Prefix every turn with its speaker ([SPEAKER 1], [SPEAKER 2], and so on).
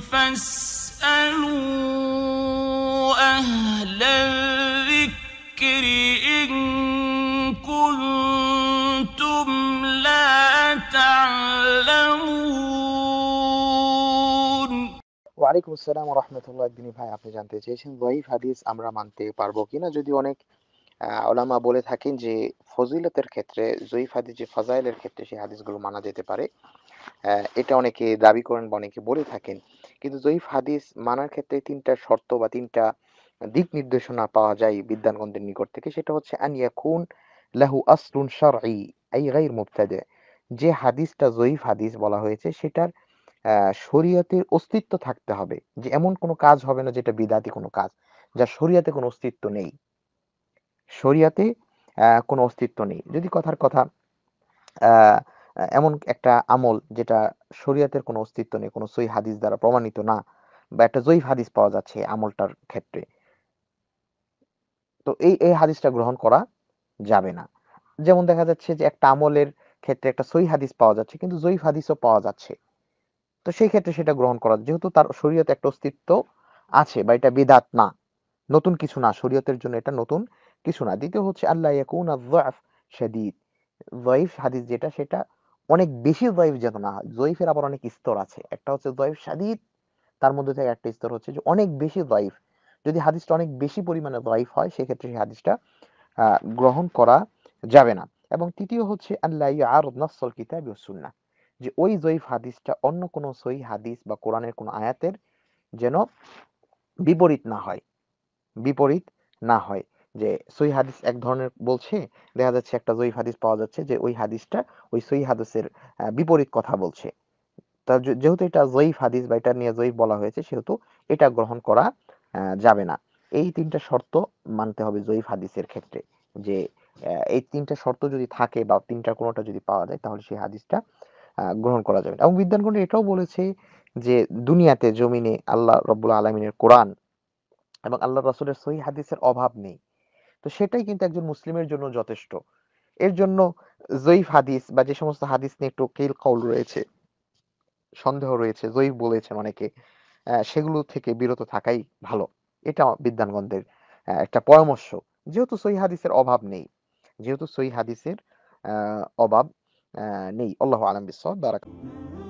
[SPEAKER 1] فاسألوا أهل الذكر إن كنتم لا تعلمون ওয়ালাইকুম আসসালাম রহমতুল্লাহ একদিন ভাই আপনি জানতে চেয়েছেন ওয়াইফ হাদিস আমরা মানতে পারবো কিনা যদি অনেক ওলামা বলে থাকেন যে ফজিলতের ক্ষেত্রে জয়ীফ হাদিস যে ফাজাইলের ক্ষেত্রে সেই হাদিসগুলো মানা যেতে পারে এটা অনেকে দাবি করেন বা অনেকে বলে থাকেন কিন্তু জয়ীফ হাদিস মানার ক্ষেত্রে তিনটা শর্ত বা তিনটা দিক নির্দেশনা পাওয়া যায় বিদ্যানগন্ধের নিকট থেকে সেটা হচ্ছে আন লাহু আসলুন শারঈ এই গাইর মুবতাদে যে হাদিসটা জয়ীফ হাদিস বলা হয়েছে সেটার শরীয়তের অস্তিত্ব থাকতে হবে যে এমন কোনো কাজ হবে না যেটা বিদাতি কোনো কাজ যার শরীয়তে কোনো অস্তিত্ব নেই শরীয়তে কোনো অস্তিত্ব নেই যদি কথার কথা আহ এমন একটা আমল যেটা শরীয়তের কোনো অস্তিত্ব নেই কোনো সই হাদিস দ্বারা প্রমাণিত না বা একটা জয়ীফ হাদিস পাওয়া যাচ্ছে আমলটার ক্ষেত্রে তো এই এই হাদিসটা গ্রহণ করা যাবে না যেমন দেখা যাচ্ছে যে একটা আমলের ক্ষেত্রে একটা সই হাদিস পাওয়া যাচ্ছে কিন্তু জয়ীফ হাদিসও পাওয়া যাচ্ছে তো সেই ক্ষেত্রে সেটা গ্রহণ করা যেহেতু তার শরীয়তে একটা অস্তিত্ব আছে বা এটা বিদাত না নতুন কিছু না শরীয়তের জন্য এটা নতুন কিছু না দ্বিতীয় হচ্ছে আল্লাহ ইয়াকুন আযাফ শাদীদ হাদিস যেটা সেটা অনেক বেশি জয়ীফ যেন না হয় জয়ীফের আবার অনেক স্তর আছে একটা হচ্ছে জয়ীফ সাদিদ তার মধ্যে থেকে একটা স্তর হচ্ছে যে অনেক বেশি জয়ীফ যদি হাদিসটা অনেক বেশি পরিমাণে জয়ীফ হয় সেক্ষেত্রে সেই হাদিসটা গ্রহণ করা যাবে না এবং তৃতীয় হচ্ছে আল্লাহ আর নসল কিতাব সুন্না যে ওই জয়ীফ হাদিসটা অন্য কোনো সই হাদিস বা কোরআনের কোনো আয়াতের যেন বিপরীত না হয় বিপরীত না হয় যে সই হাদিস এক ধরনের বলছে দেখা যাচ্ছে একটা জয়ীফ হাদিস পাওয়া যাচ্ছে যে ওই হাদিসটা ওই সই হাদিসের বিপরীত কথা বলছে তা যেহেতু এটা জয়ীফ হাদিস বা এটা নিয়ে জয়ীফ বলা হয়েছে সেহেতু এটা গ্রহণ করা যাবে না এই তিনটা শর্ত মানতে হবে জয়ীফ হাদিসের ক্ষেত্রে যে এই তিনটা শর্ত যদি থাকে বা তিনটা কোনোটা যদি পাওয়া যায় তাহলে সেই হাদিসটা গ্রহণ করা যাবে এবং বিদ্যানগণ এটাও বলেছে যে দুনিয়াতে জমিনে আল্লাহ রব্বুল আলমিনের কোরআন এবং আল্লাহ রসুলের সহি হাদিসের অভাব নেই তো সেটাই কিন্তু একজন মুসলিমের জন্য যথেষ্ট এর জন্য জৈফ হাদিস বা যে সমস্ত হাদিস নিয়ে একটু কেল কল রয়েছে সন্দেহ রয়েছে জৈফ বলেছেন অনেকে সেগুলো থেকে বিরত থাকাই ভালো এটা বিদ্যানগন্ধের একটা পরামর্শ যেহেতু সই হাদিসের অভাব নেই যেহেতু সই হাদিসের অভাব নেই আল্লাহ আলম বিশ্ব দ্বারা